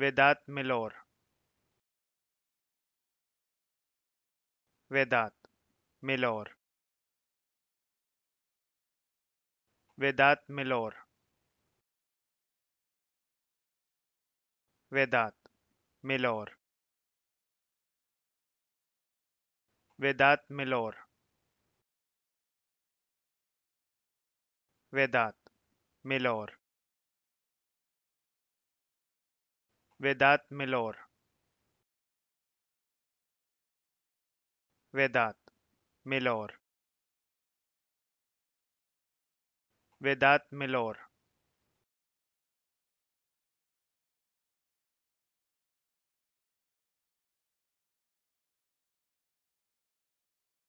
Vedat Milor. Vedat Milor. Vedat Milor. Vedat Milor. Vedat Milor. Vedat Milor. Vedat Milor. Vedat Milor. Vedat Milor.